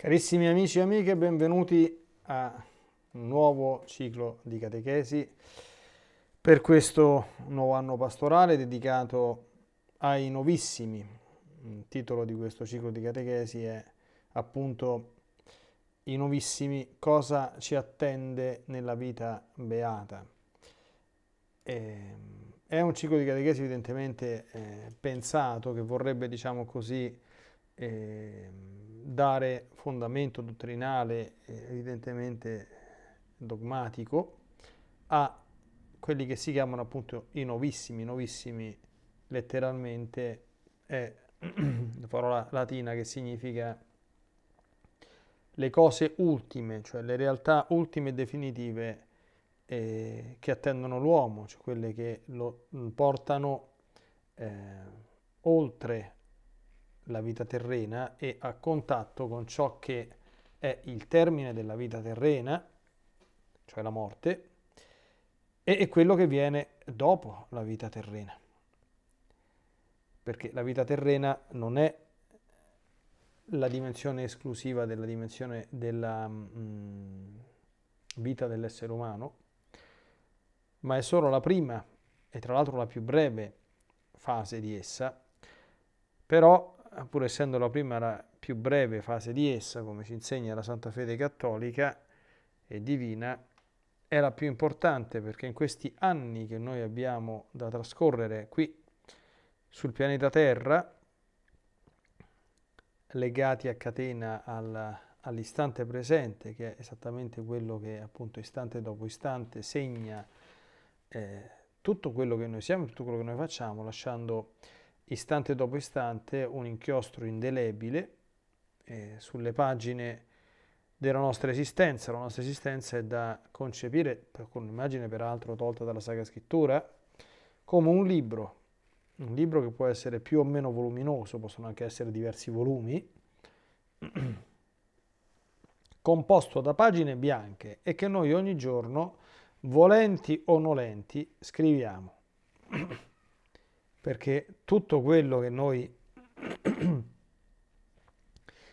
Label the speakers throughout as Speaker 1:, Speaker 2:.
Speaker 1: Carissimi amici e amiche, benvenuti a un nuovo ciclo di catechesi per questo nuovo anno pastorale dedicato ai novissimi. Il titolo di questo ciclo di catechesi è appunto I novissimi, cosa ci attende nella vita beata. Ehm, è un ciclo di catechesi evidentemente eh, pensato che vorrebbe, diciamo così, ehm, dare fondamento dottrinale eh, evidentemente dogmatico a quelli che si chiamano appunto i novissimi, novissimi letteralmente è la parola latina che significa le cose ultime, cioè le realtà ultime e definitive eh, che attendono l'uomo, cioè quelle che lo portano eh, oltre la vita terrena e a contatto con ciò che è il termine della vita terrena, cioè la morte, e quello che viene dopo la vita terrena. Perché la vita terrena non è la dimensione esclusiva della dimensione della mm, vita dell'essere umano, ma è solo la prima e tra l'altro la più breve fase di essa, però Ah, pur essendo la prima la più breve fase di essa, come ci insegna la Santa Fede cattolica e divina, è la più importante perché in questi anni che noi abbiamo da trascorrere qui sul pianeta Terra, legati a catena al, all'istante presente, che è esattamente quello che appunto istante dopo istante segna eh, tutto quello che noi siamo, tutto quello che noi facciamo, lasciando istante dopo istante un inchiostro indelebile eh, sulle pagine della nostra esistenza. La nostra esistenza è da concepire, con un'immagine peraltro tolta dalla Sacra Scrittura, come un libro, un libro che può essere più o meno voluminoso, possono anche essere diversi volumi, composto da pagine bianche e che noi ogni giorno, volenti o nolenti, scriviamo. perché tutto quello che noi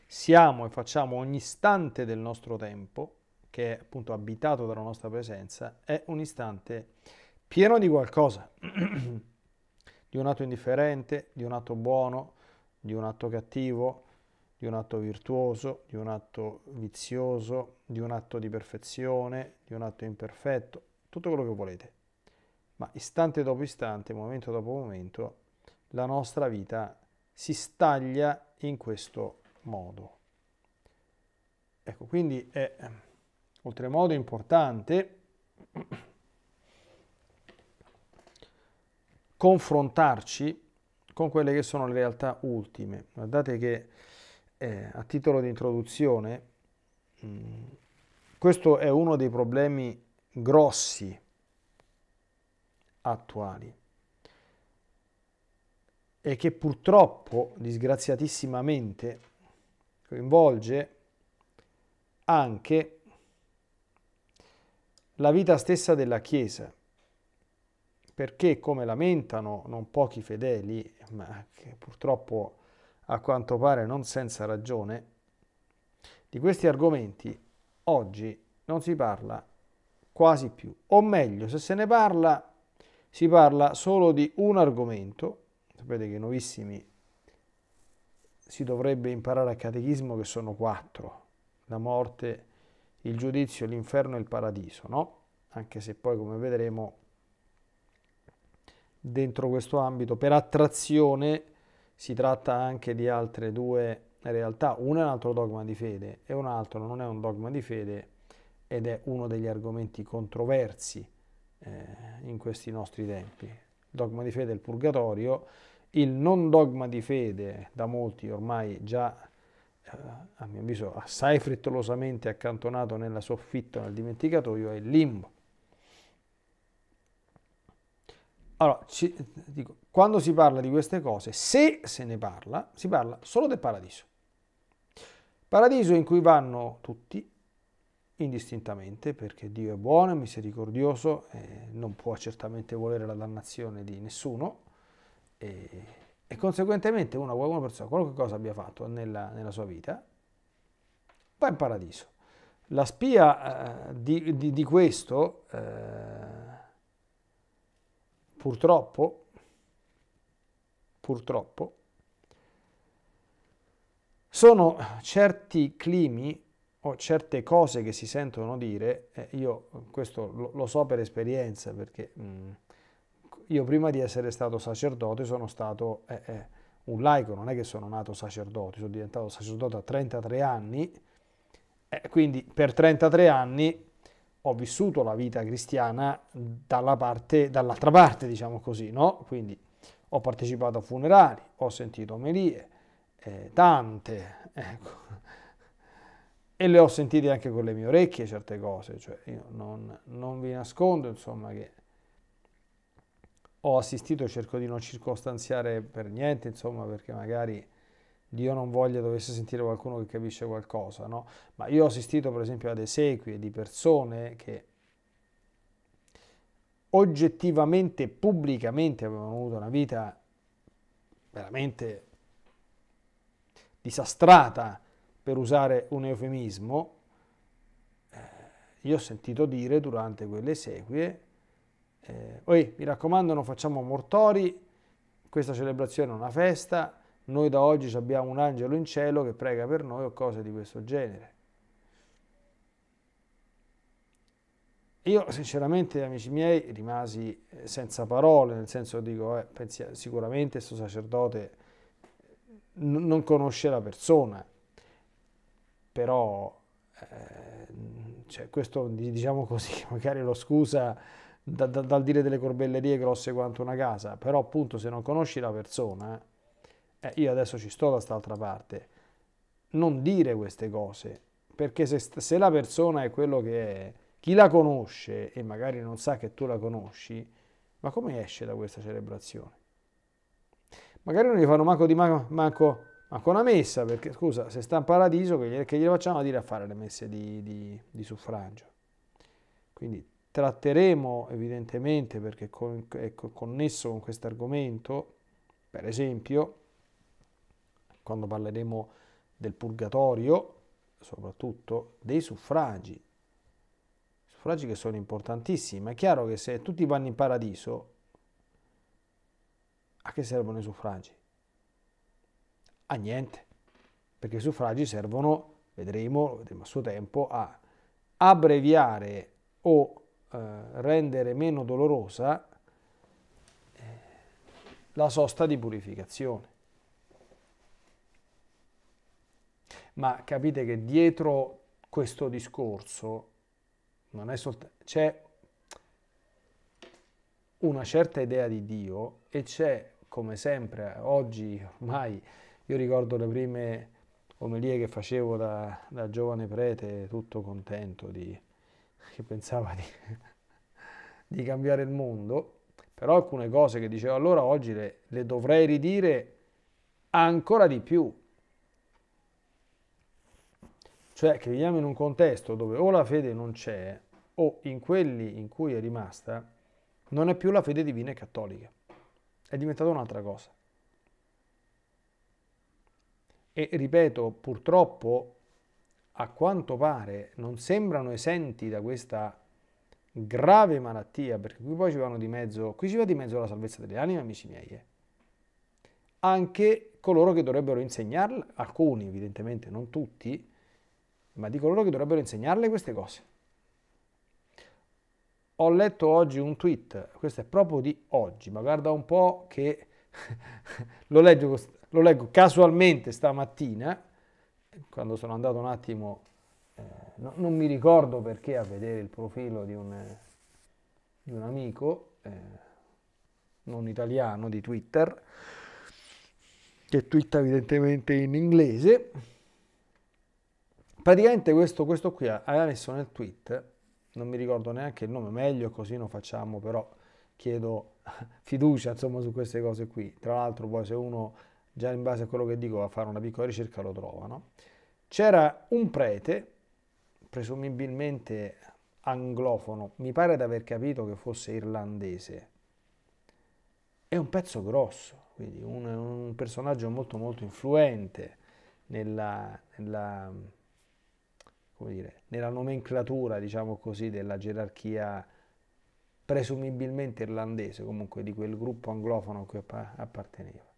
Speaker 1: siamo e facciamo ogni istante del nostro tempo, che è appunto abitato dalla nostra presenza, è un istante pieno di qualcosa, di un atto indifferente, di un atto buono, di un atto cattivo, di un atto virtuoso, di un atto vizioso, di un atto di perfezione, di un atto imperfetto, tutto quello che volete ma istante dopo istante, momento dopo momento, la nostra vita si staglia in questo modo. Ecco, quindi è oltremodo importante confrontarci con quelle che sono le realtà ultime. Guardate che eh, a titolo di introduzione, mh, mm, questo è uno dei problemi grossi attuali e che purtroppo, disgraziatissimamente, coinvolge anche la vita stessa della Chiesa, perché come lamentano non pochi fedeli, ma che purtroppo a quanto pare non senza ragione, di questi argomenti oggi non si parla quasi più, o meglio, se se ne parla si parla solo di un argomento, sapete che nuovissimi si dovrebbe imparare al catechismo che sono quattro, la morte, il giudizio, l'inferno e il paradiso, no? Anche se poi, come vedremo, dentro questo ambito, per attrazione, si tratta anche di altre due realtà. Uno è un altro dogma di fede e un altro non è un dogma di fede ed è uno degli argomenti controversi eh, in questi nostri tempi. Il dogma di fede è il purgatorio, il non dogma di fede da molti ormai già eh, a mio avviso assai frettolosamente accantonato nella soffitta, nel dimenticatoio, è il limbo. Allora, ci, dico, quando si parla di queste cose, se se ne parla, si parla solo del paradiso. Paradiso in cui vanno tutti, indistintamente, perché Dio è buono e misericordioso, e non può certamente volere la dannazione di nessuno, e, e conseguentemente una, una persona, qualunque cosa abbia fatto nella, nella, sua vita, va in paradiso. La spia eh, di, di, di, questo, eh, purtroppo, purtroppo, sono certi climi o certe cose che si sentono dire, eh, io questo lo, lo, so per esperienza, perché mh, io prima di essere stato sacerdote sono stato eh, eh, un laico, non è che sono nato sacerdote, sono diventato sacerdote a 33 anni, quindi per 33 anni ho vissuto la vita cristiana dalla parte, dall'altra parte, diciamo così, no? Quindi ho partecipato a funerali, ho sentito omelie, eh, tante, ecco e le ho sentite anche con le mie orecchie certe cose, cioè io non, non vi nascondo insomma che ho assistito, cerco di non circostanziare per niente insomma perché magari Dio non voglia dovesse sentire qualcuno che capisce qualcosa, no? Ma io ho assistito per esempio ad esequie di persone che oggettivamente, pubblicamente avevano avuto una vita veramente disastrata, per usare un eufemismo, eh, io ho sentito dire durante quelle sequie, eh, mi raccomando non facciamo mortori, questa celebrazione è una festa, noi da oggi abbiamo un angelo in cielo che prega per noi o cose di questo genere. Io sinceramente, amici miei, rimasi eh, senza parole, nel senso dico, eh, pensi, sicuramente questo sacerdote non conosce la persona, però eh, cioè questo diciamo così, magari lo scusa da, da, dal dire delle corbellerie grosse quanto una casa, però appunto se non conosci la persona, eh, io adesso ci sto da quest'altra parte, non dire queste cose, perché se, se la persona è quello che è, chi la conosce e magari non sa che tu la conosci, ma come esce da questa celebrazione? Magari non gli fanno manco di manco, manco ma con la messa, perché scusa, se sta in paradiso, che, gli, che glielo facciamo a dire a fare le messe di, di, di suffragio? Quindi tratteremo evidentemente, perché con, è connesso con questo argomento, per esempio, quando parleremo del purgatorio, soprattutto dei suffragi, suffragi che sono importantissimi, ma è chiaro che se tutti vanno in paradiso, a che servono i suffragi? a niente, perché i suffragi servono, vedremo, vedremo a suo tempo, a abbreviare o eh, rendere meno dolorosa eh, la sosta di purificazione. Ma capite che dietro questo discorso non è soltanto... c'è una certa idea di Dio e c'è, come sempre oggi ormai, io ricordo le prime omelie che facevo da, da giovane prete, tutto contento di, che pensava di, di, cambiare il mondo, però alcune cose che dicevo allora oggi le, le dovrei ridire ancora di più. Cioè che viviamo in un contesto dove o la fede non c'è o in quelli in cui è rimasta non è più la fede divina e cattolica, è diventata un'altra cosa e ripeto, purtroppo a quanto pare non sembrano esenti da questa grave malattia, perché qui poi ci vanno di mezzo, qui ci va di mezzo la salvezza delle anime, amici miei, eh. anche coloro che dovrebbero insegnarle, alcuni evidentemente, non tutti, ma di coloro che dovrebbero insegnarle queste cose. Ho letto oggi un tweet, questo è proprio di oggi, ma guarda un po' che lo leggo lo leggo casualmente stamattina, quando sono andato un attimo, eh, no, non mi ricordo perché, a vedere il profilo di un, di un amico, eh, non italiano, di Twitter, che twitta evidentemente in inglese. Praticamente questo, questo qui aveva messo nel tweet, non mi ricordo neanche il nome, meglio così non facciamo, però chiedo fiducia insomma su queste cose qui. Tra l'altro poi se uno già in base a quello che dico, a fare una piccola ricerca lo trovano. C'era un prete, presumibilmente anglofono, mi pare di aver capito che fosse irlandese. È un pezzo grosso, quindi un, un personaggio molto molto influente nella, nella, dire, nella nomenclatura, diciamo così, della gerarchia presumibilmente irlandese, comunque di quel gruppo anglofono a cui apparteneva.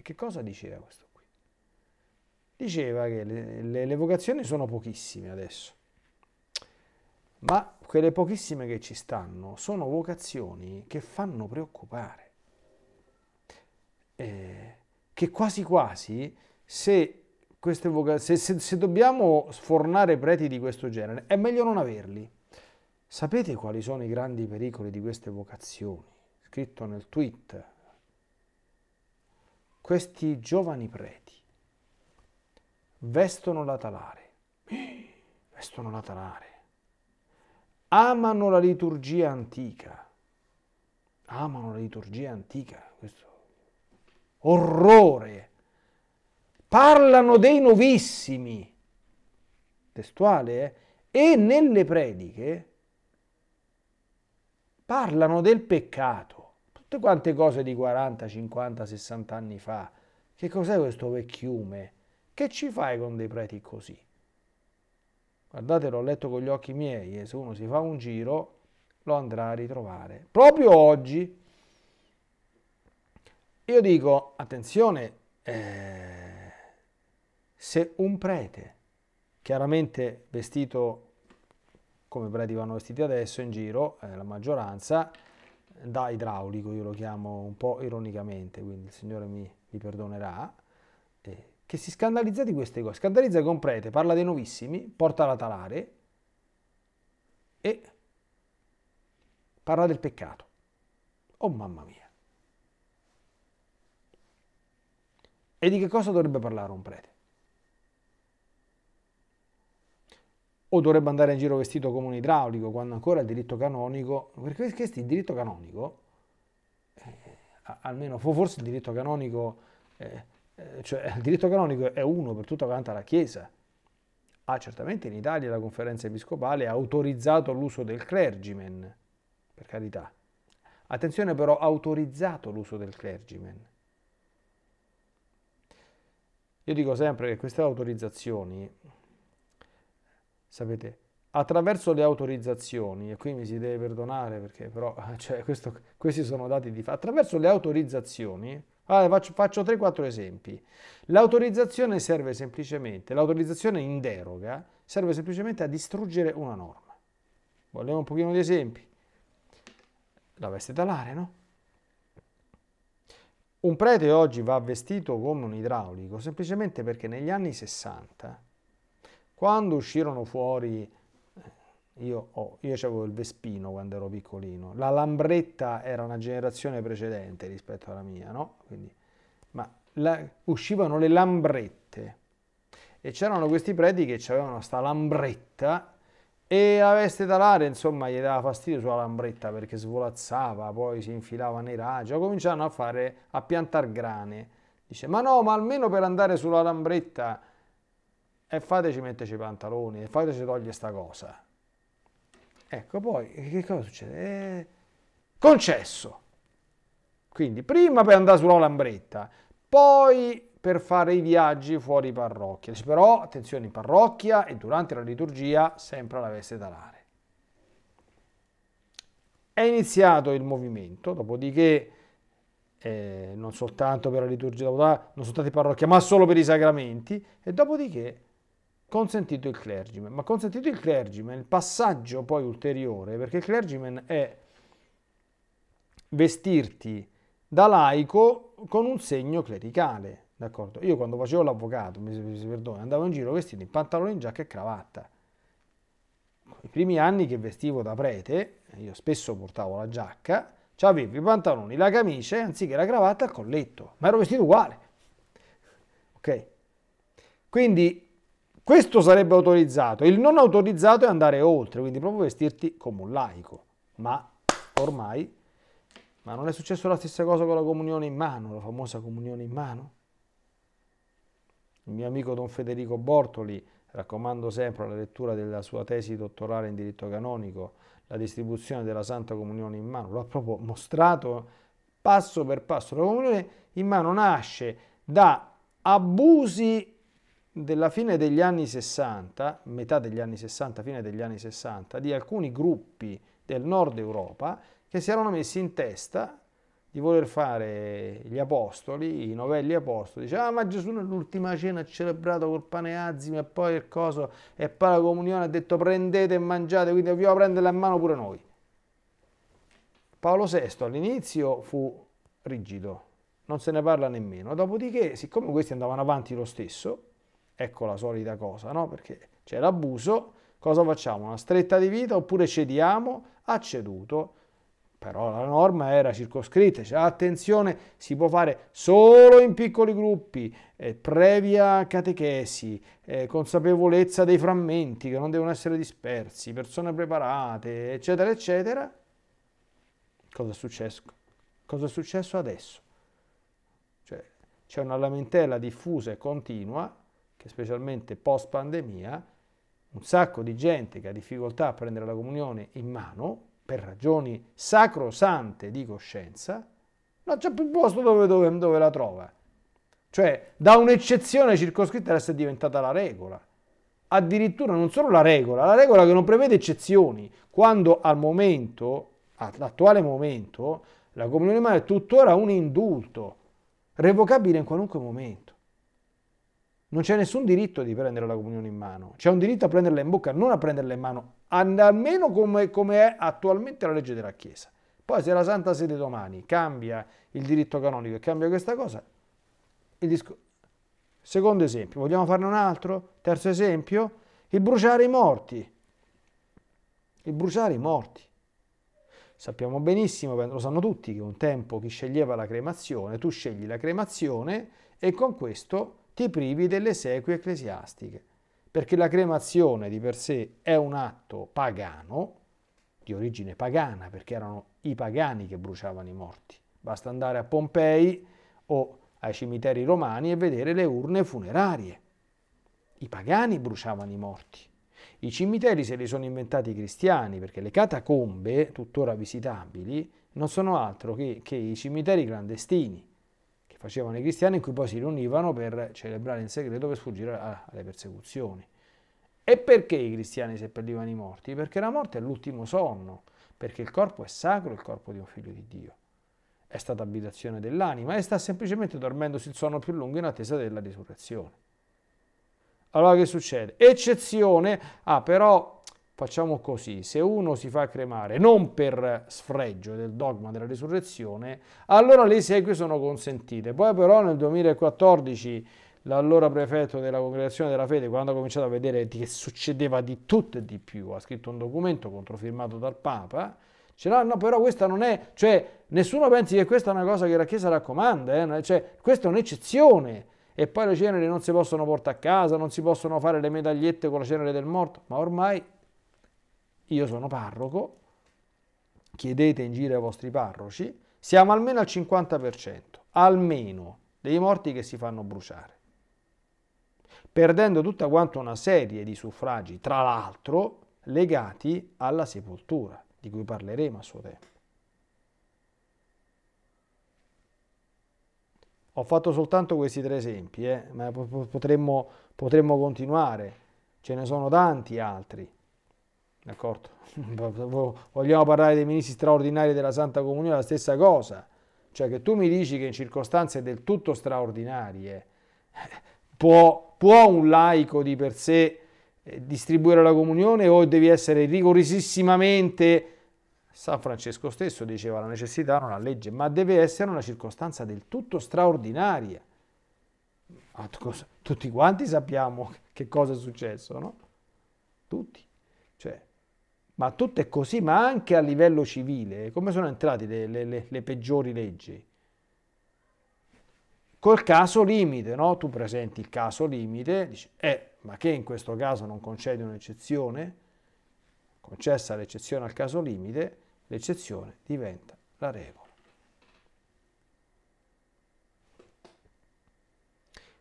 Speaker 1: Che cosa diceva questo qui? Diceva che le, le, le vocazioni sono pochissime adesso, ma quelle pochissime che ci stanno sono vocazioni che fanno preoccupare. Eh, che quasi quasi se, se, se, se, dobbiamo sfornare preti di questo genere è meglio non averli. Sapete quali sono i grandi pericoli di queste vocazioni? Scritto nel tweet questi giovani preti vestono la talare, vestono la talare, amano la liturgia antica, amano la liturgia antica, questo orrore, parlano dei novissimi, testuale, eh? e nelle prediche parlano del peccato. Tutte quante cose di 40, 50, 60 anni fa. Che cos'è questo vecchiume? Che ci fai con dei preti così? Guardate, l'ho letto con gli occhi miei e eh. se uno si fa un giro lo andrà a ritrovare. Proprio oggi io dico, attenzione, eh, se un prete, chiaramente vestito come i preti vanno vestiti adesso in giro, eh, la maggioranza, da idraulico, io lo chiamo un po' ironicamente, quindi il Signore mi, mi perdonerà, eh, che si scandalizza di queste cose. Scandalizza con prete, parla dei nuovissimi, porta la talare e parla del peccato. Oh mamma mia! E di che cosa dovrebbe parlare un prete? o dovrebbe andare in giro vestito come un idraulico, quando ancora il diritto canonico, perché questi il diritto canonico, eh, almeno forse il diritto canonico, eh, eh cioè il diritto canonico è uno per tutta quanta la Chiesa. Ah, certamente in Italia la conferenza episcopale ha autorizzato l'uso del clergyman, per carità. Attenzione però, ha autorizzato l'uso del clergyman. Io dico sempre che queste autorizzazioni Sapete, attraverso le autorizzazioni, e qui mi si deve perdonare perché però cioè, questo, questi sono dati di fatto, attraverso le autorizzazioni, allora faccio, faccio 3-4 esempi, l'autorizzazione serve semplicemente, l'autorizzazione in deroga serve semplicemente a distruggere una norma. Vogliamo un pochino di esempi. La veste talare, no? Un prete oggi va vestito come un idraulico semplicemente perché negli anni 60 quando uscirono fuori, eh, io, oh, io avevo il Vespino quando ero piccolino, la Lambretta era una generazione precedente rispetto alla mia, no? Quindi, ma la, uscivano le Lambrette e c'erano questi preti che avevano questa Lambretta e la veste talare, insomma, gli dava fastidio sulla lambretta perché svolazzava, poi si infilava nei raggi, cominciarono a a piantare grane. Dice, ma no, ma almeno per andare sulla lambretta e fateci metterci i pantaloni, e fateci togliere sta cosa. Ecco, poi eh, che cosa succede? Eh, concesso. Quindi prima per andare sulla Lambretta, poi per fare i viaggi fuori parrocchia. Però attenzione, in parrocchia e durante la liturgia sempre la veste talare. È iniziato il movimento, dopodiché eh, non soltanto per la liturgia, non soltanto in parrocchia, ma solo per i sacramenti, e dopodiché consentito il clergyman. Ma consentito il clergyman, il passaggio poi ulteriore, perché il clergyman è vestirti da laico con un segno clericale, d'accordo? Io quando facevo l'avvocato, mi si perdona, andavo in giro vestito in pantaloni, in giacca e cravatta. I primi anni che vestivo da prete, io spesso portavo la giacca, avevo i pantaloni, la camicia e anziché la cravatta il colletto, ma ero vestito uguale. Ok? Quindi questo sarebbe autorizzato, il non autorizzato è andare oltre, quindi proprio vestirti come un laico, ma ormai, ma non è successo la stessa cosa con la comunione in mano, la famosa comunione in mano? Il mio amico Don Federico Bortoli, raccomando sempre la lettura della sua tesi dottorale in diritto canonico, la distribuzione della Santa Comunione in mano, l'ha proprio mostrato passo per passo. La comunione in mano nasce da abusi della fine degli anni 60, metà degli anni 60, fine degli anni 60, di alcuni gruppi del nord Europa che si erano messi in testa di voler fare gli apostoli, i novelli apostoli, dice ah ma Gesù nell'ultima cena ha celebrato col pane azime e poi il coso e poi la comunione ha detto prendete e mangiate, quindi dobbiamo va a mano pure noi. Paolo VI all'inizio fu rigido, non se ne parla nemmeno, dopodiché siccome questi andavano avanti lo stesso, Ecco la solita cosa, no? Perché c'è l'abuso, cosa facciamo? Una stretta di vita oppure cediamo? Ha ceduto, però la norma era circoscritta, cioè, attenzione, si può fare solo in piccoli gruppi, eh, previa catechesi, eh, consapevolezza dei frammenti che non devono essere dispersi, persone preparate, eccetera, eccetera. Cosa è successo? Cosa è successo adesso? Cioè, c'è una lamentela diffusa e continua che specialmente post pandemia, un sacco di gente che ha difficoltà a prendere la comunione in mano, per ragioni sacrosante di coscienza, non c'è più posto dove, dove, dove la trova. Cioè, da un'eccezione circoscritta adesso è diventata la regola addirittura non solo la regola, la regola che non prevede eccezioni, quando al momento, all'attuale momento, la comunione umana è tuttora un indulto, revocabile in qualunque momento non c'è nessun diritto di prendere la comunione in mano, c'è un diritto a prenderla in bocca, non a prenderla in mano, almeno come, come è attualmente la legge della Chiesa. Poi se la Santa Sede domani cambia il diritto canonico e cambia questa cosa, disco... secondo esempio, vogliamo farne un altro? Terzo esempio, il bruciare i morti. Il bruciare i morti. Sappiamo benissimo, lo sanno tutti, che un tempo chi sceglieva la cremazione, tu scegli la cremazione e con questo ti privi delle sequie ecclesiastiche, perché la cremazione di per sé è un atto pagano, di origine pagana, perché erano i pagani che bruciavano i morti. Basta andare a Pompei o ai cimiteri romani e vedere le urne funerarie. I pagani bruciavano i morti. I cimiteri se li sono inventati i cristiani perché le catacombe, tuttora visitabili, non sono altro che, che i cimiteri clandestini facevano i cristiani in cui poi si riunivano per celebrare in segreto per sfuggire alle persecuzioni. E perché i cristiani seppellivano i morti? Perché la morte è l'ultimo sonno, perché il corpo è sacro, il corpo di un figlio di Dio. È stata abitazione dell'anima e sta semplicemente dormendosi il sonno più lungo in attesa della risurrezione. Allora che succede? Eccezione, ah però facciamo così, se uno si fa cremare non per sfregio del dogma della risurrezione, allora le esequie sono consentite. Poi però nel 2014 l'allora prefetto della Congregazione della Fede, quando ha cominciato a vedere che succedeva di tutto e di più, ha scritto un documento controfirmato dal Papa, dice no, no, però questa non è, cioè nessuno pensi che questa è una cosa che la Chiesa raccomanda, eh? cioè, questa è un'eccezione. E poi le ceneri non si possono portare a casa, non si possono fare le medagliette con la cenere del morto, ma ormai io sono parroco, chiedete in giro ai vostri parroci, siamo almeno al 50%, almeno dei morti che si fanno bruciare. Perdendo tutta quanto una serie di suffragi, tra l'altro legati alla sepoltura, di cui parleremo a suo tempo. Ho fatto soltanto questi tre esempi, eh, ma potremmo, potremmo continuare, ce ne sono tanti altri. D'accordo? Vogliamo parlare dei ministri straordinari della Santa Comunione, la stessa cosa. Cioè che tu mi dici che in circostanze del tutto straordinarie può, può un laico di per sé eh, distribuire la comunione o devi essere rigorosissimamente... San Francesco stesso diceva la necessità non ha legge, ma deve essere una circostanza del tutto straordinaria. Tutti quanti sappiamo che cosa è successo, no? Tutti. Cioè, ma tutto è così, ma anche a livello civile, come sono entrate le, le, le, peggiori leggi? Col caso limite, no? tu presenti il caso limite, dici, eh, ma che in questo caso non concedi un'eccezione? Concessa l'eccezione al caso limite, l'eccezione diventa la regola.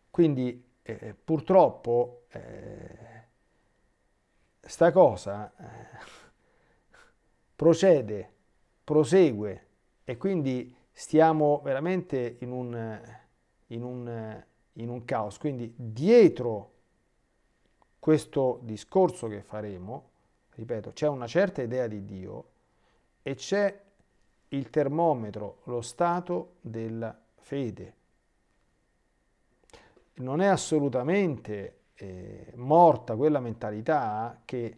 Speaker 1: Quindi eh, eh, purtroppo eh, sta cosa... Eh, procede, prosegue e quindi stiamo veramente in un, in un, in un caos. Quindi dietro questo discorso che faremo, ripeto, c'è una certa idea di Dio e c'è il termometro, lo stato della fede. Non è assolutamente eh, morta quella mentalità che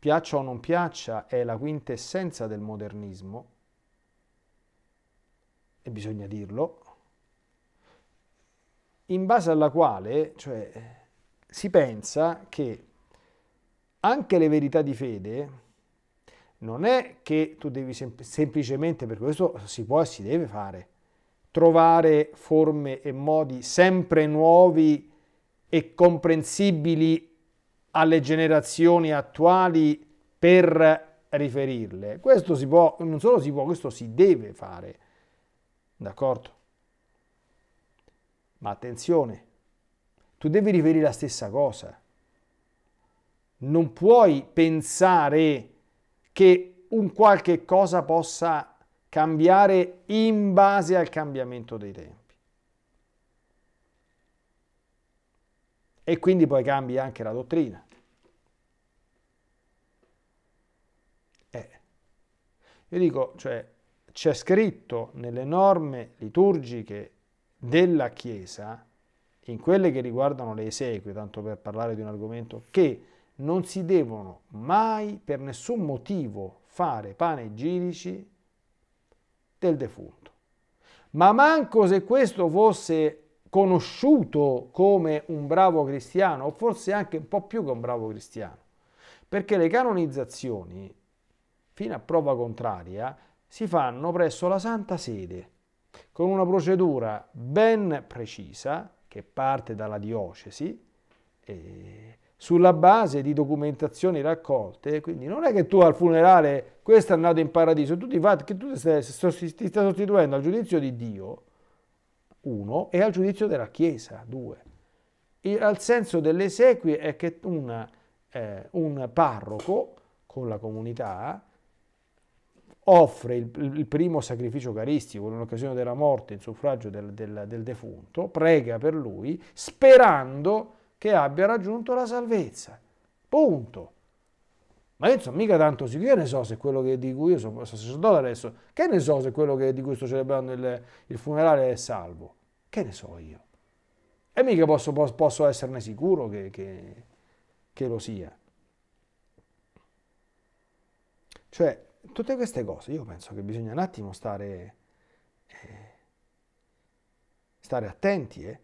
Speaker 1: piaccia o non piaccia, è la quintessenza del modernismo, e bisogna dirlo, in base alla quale cioè, si pensa che anche le verità di fede non è che tu devi sem semplicemente, per questo si può e si deve fare, trovare forme e modi sempre nuovi e comprensibili alle generazioni attuali per riferirle. Questo si può, non solo si può, questo si deve fare. D'accordo? Ma attenzione, tu devi riferire la stessa cosa. Non puoi pensare che un qualche cosa possa cambiare in base al cambiamento dei tempi. e quindi poi cambi anche la dottrina. Eh. Io dico, cioè, c'è scritto nelle norme liturgiche della Chiesa, in quelle che riguardano le esequie, tanto per parlare di un argomento, che non si devono mai per nessun motivo fare panegirici del defunto. Ma manco se questo fosse conosciuto come un bravo cristiano, o forse anche un po' più che un bravo cristiano, perché le canonizzazioni, fino a prova contraria, si fanno presso la Santa Sede, con una procedura ben precisa, che parte dalla diocesi, sulla base di documentazioni raccolte, quindi non è che tu al funerale, questo è andato in paradiso, tu ti, fai, che tu ti stai, ti stai sostituendo al giudizio di Dio, 1, e al giudizio della Chiesa, 2. al senso delle esequie è che una, eh, un parroco con la comunità offre il, il primo sacrificio caristico in occasione della morte, in suffragio del, del, del defunto, prega per lui, sperando che abbia raggiunto la salvezza. Punto. Ma io non so mica tanto sicuro, che ne so se quello che, di cui io sono, sono sacerdote adesso, che ne so se quello che, di cui sto celebrando il, il, funerale è salvo? Che ne so io? E mica posso, posso, posso esserne sicuro che, che, che lo sia. Cioè, tutte queste cose, io penso che bisogna un attimo stare, eh, stare attenti. Eh.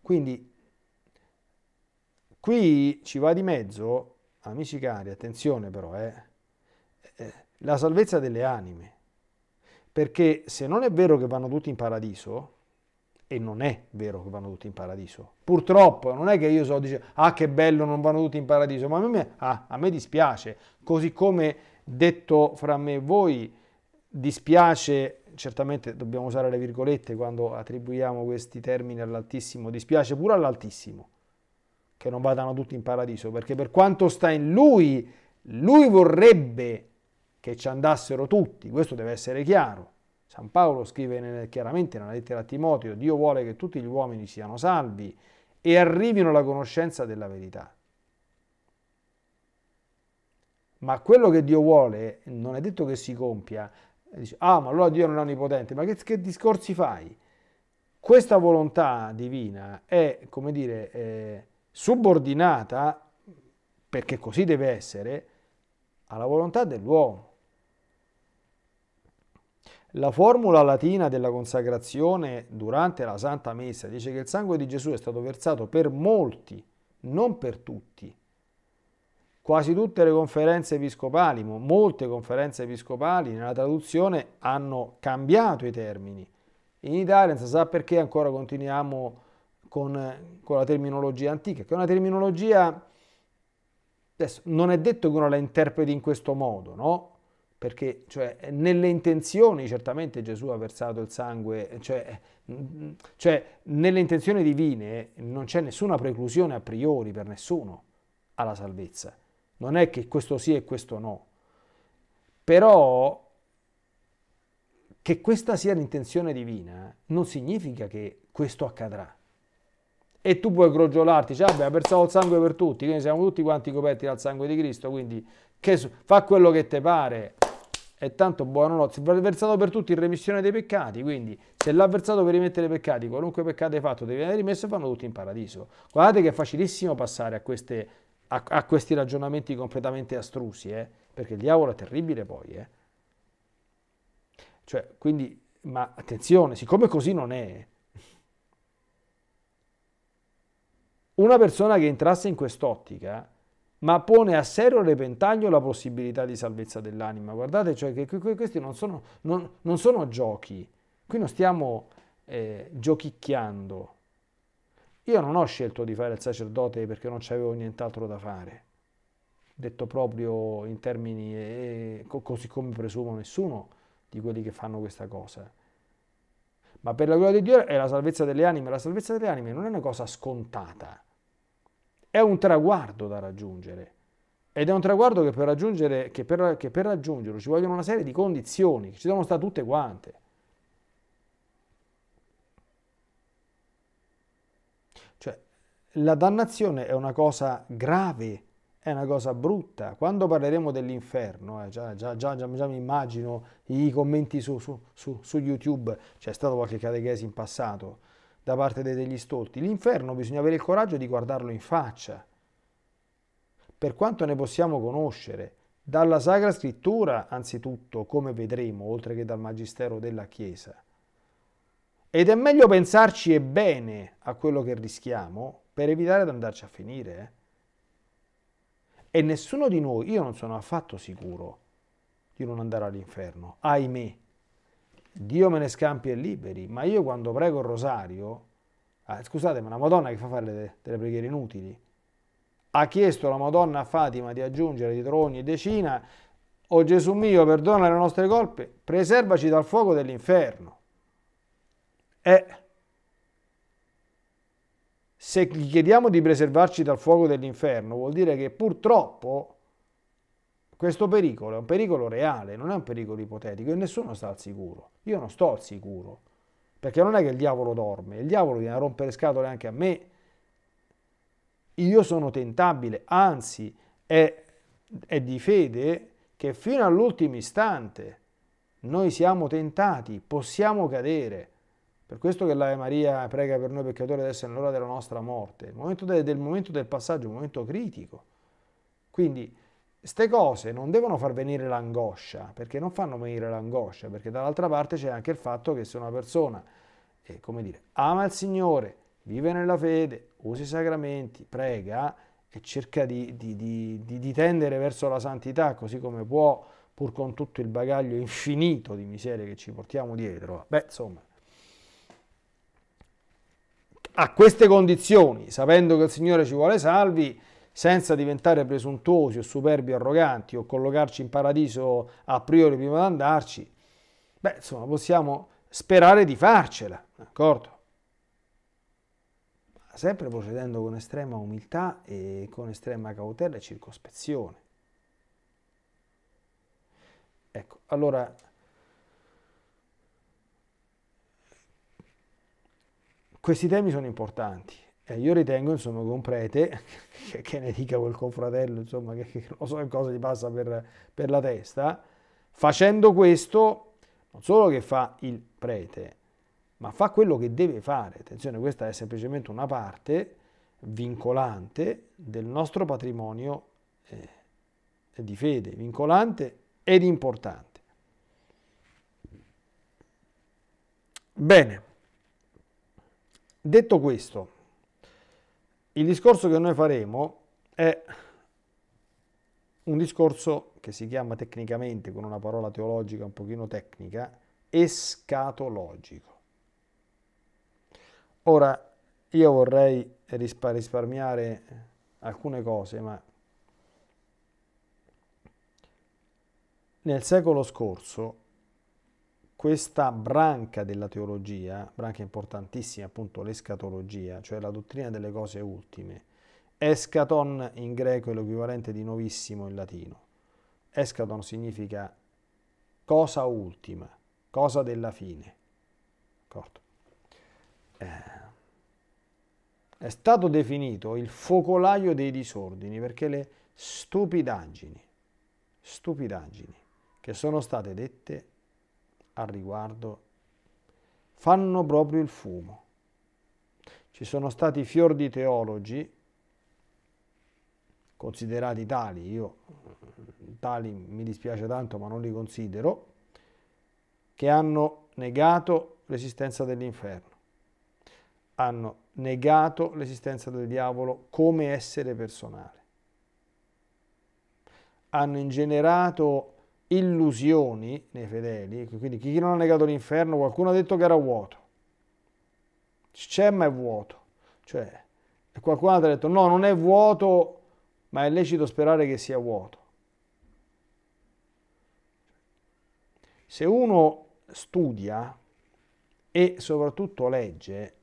Speaker 1: Quindi Qui ci va di mezzo, amici cari, attenzione però, eh, eh, la salvezza delle anime. Perché se non è vero che vanno tutti in paradiso, e non è vero che vanno tutti in paradiso, purtroppo non è che io so dire, ah che bello non vanno tutti in paradiso, ma a me, ah, a me dispiace, così come detto fra me e voi, dispiace, certamente dobbiamo usare le virgolette quando attribuiamo questi termini all'Altissimo, dispiace pure all'Altissimo, che non vadano tutti in paradiso, perché per quanto sta in lui, lui vorrebbe che ci andassero tutti, questo deve essere chiaro. San Paolo scrive chiaramente nella lettera a Timoteo, Dio vuole che tutti gli uomini siano salvi e arrivino alla conoscenza della verità. Ma quello che Dio vuole non è detto che si compia. Eh, dice, ah, ma allora Dio non è onnipotente. Ma che, che discorsi fai? Questa volontà divina è, come dire, eh, subordinata, perché così deve essere, alla volontà dell'uomo. La formula latina della consacrazione durante la Santa Messa dice che il sangue di Gesù è stato versato per molti, non per tutti. Quasi tutte le conferenze episcopali, molte conferenze episcopali nella traduzione hanno cambiato i termini. In Italia, non si sa perché, ancora continuiamo a con, con la terminologia antica, che è una terminologia, adesso non è detto che uno la interpreti in questo modo, no? perché cioè, nelle intenzioni certamente Gesù ha versato il sangue, cioè, cioè, nelle intenzioni divine non c'è nessuna preclusione a priori per nessuno alla salvezza, non è che questo sia e questo no, però che questa sia l'intenzione divina non significa che questo accadrà, e tu puoi crogiolarti, cioè abbiamo versato il sangue per tutti, quindi siamo tutti quanti coperti dal sangue di Cristo, quindi su- fa quello che ti pare. è tanto buono si è versato per tutti in remissione dei peccati, quindi se l'ha versato per rimettere i peccati, qualunque peccato hai fatto devi venire rimesso e vanno tutti in paradiso. Guardate che è facilissimo passare a, queste, a, a questi ragionamenti completamente astrusi, eh? perché il diavolo è terribile poi. Eh? Cioè, quindi, ma attenzione, siccome così non è, Una persona che entrasse in quest'ottica, ma pone a serio repentaglio la possibilità di salvezza dell'anima. Guardate, cioè che questi non sono, non, non sono giochi, qui non stiamo eh, giochicchiando. Io non ho scelto di fare il sacerdote perché non c'avevo nient'altro da fare, detto proprio in termini, eh, così come presumo nessuno di quelli che fanno questa cosa ma per la gloria di Dio è la salvezza delle anime. La salvezza delle anime non è una cosa scontata, è un traguardo da raggiungere. Ed è un traguardo che per, raggiungere, che per, che per raggiungerlo ci vogliono una serie di condizioni, che ci devono stare tutte quante. Cioè, la dannazione è una cosa grave è una cosa brutta. Quando parleremo dell'inferno, eh, già, già, già, già, mi immagino i commenti su, su, su, su YouTube, c'è stato qualche catechesi in passato da parte degli stolti. L'inferno bisogna avere il coraggio di guardarlo in faccia. Per quanto ne possiamo conoscere, dalla Sacra Scrittura anzitutto, come vedremo, oltre che dal Magistero della Chiesa. Ed è meglio pensarci e bene a quello che rischiamo per evitare di andarci a finire. Eh? E nessuno di noi, io non sono affatto sicuro di non andare all'inferno, ahimè. Dio me ne scampi e liberi, ma io quando prego il rosario, ah, scusate, ma la Madonna che fa fare delle, delle preghiere inutili, ha chiesto alla Madonna a Fatima di aggiungere di troni e decina, o Gesù mio, perdona le nostre colpe, preservaci dal fuoco dell'inferno. Eh, se gli chiediamo di preservarci dal fuoco dell'inferno, vuol dire che purtroppo questo pericolo è un pericolo reale, non è un pericolo ipotetico e nessuno sta al sicuro. Io non sto al sicuro, perché non è che il diavolo dorme, il diavolo viene a rompere scatole anche a me. Io sono tentabile, anzi è, è di fede che fino all'ultimo istante noi siamo tentati, possiamo cadere per questo che l'Ave Maria prega per noi peccatori adesso è l'ora della nostra morte. Il momento del, del momento del passaggio è un momento critico. Quindi, queste cose non devono far venire l'angoscia, perché non fanno venire l'angoscia, perché dall'altra parte c'è anche il fatto che se una persona, eh, come dire, ama il Signore, vive nella fede, usa i sacramenti, prega e cerca di, di, di, di tendere verso la santità così come può, pur con tutto il bagaglio infinito di miserie che ci portiamo dietro. Beh, insomma, a queste condizioni, sapendo che il Signore ci vuole salvi, senza diventare presuntuosi o superbi o arroganti o collocarci in paradiso a priori prima di andarci, beh, insomma, possiamo sperare di farcela, d'accordo? Sempre procedendo con estrema umiltà e con estrema cautela e circospezione. Ecco, allora Questi temi sono importanti. Eh, io ritengo insomma, che un prete, che, che ne dica quel confratello, insomma, che, che non so che cosa gli passa per, per la testa, facendo questo non solo che fa il prete, ma fa quello che deve fare. Attenzione, questa è semplicemente una parte vincolante del nostro patrimonio eh, di fede, vincolante ed importante. Bene. Detto questo, il discorso che noi faremo è un discorso che si chiama tecnicamente, con una parola teologica un pochino tecnica, escatologico. Ora, io vorrei risparmiare alcune cose, ma nel secolo scorso questa branca della teologia, branca importantissima appunto l'escatologia, cioè la dottrina delle cose ultime, escaton in greco è l'equivalente di novissimo in latino, escaton significa cosa ultima, cosa della fine. Eh. È stato definito il focolaio dei disordini perché le stupidaggini, stupidaggini che sono state dette al riguardo fanno proprio il fumo. Ci sono stati fior di teologi, considerati tali, io tali mi dispiace tanto ma non li considero, che hanno negato l'esistenza dell'inferno, hanno negato l'esistenza del diavolo come essere personale, hanno ingenerato illusioni nei fedeli, quindi chi non ha negato l'inferno, qualcuno ha detto che era vuoto. C'è ma è vuoto. Cioè, qualcun altro ha detto no, non è vuoto, ma è lecito sperare che sia vuoto. Se uno studia e soprattutto legge,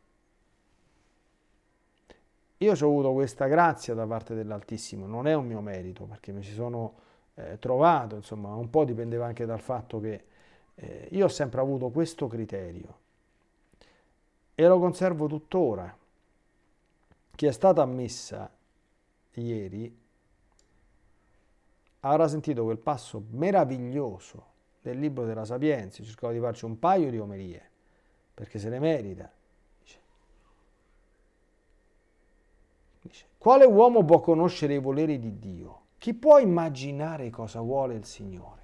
Speaker 1: io ho avuto questa grazia da parte dell'Altissimo, non è un mio merito, perché mi ci sono eh, trovato, insomma un po' dipendeva anche dal fatto che eh, io ho sempre avuto questo criterio e lo conservo tuttora. Chi è stata ammessa ieri avrà sentito quel passo meraviglioso del libro della Sapienza, cercavo di farci un paio di omerie, perché se ne merita. Dice, dice, quale uomo può conoscere i voleri di Dio? Chi può immaginare cosa vuole il Signore?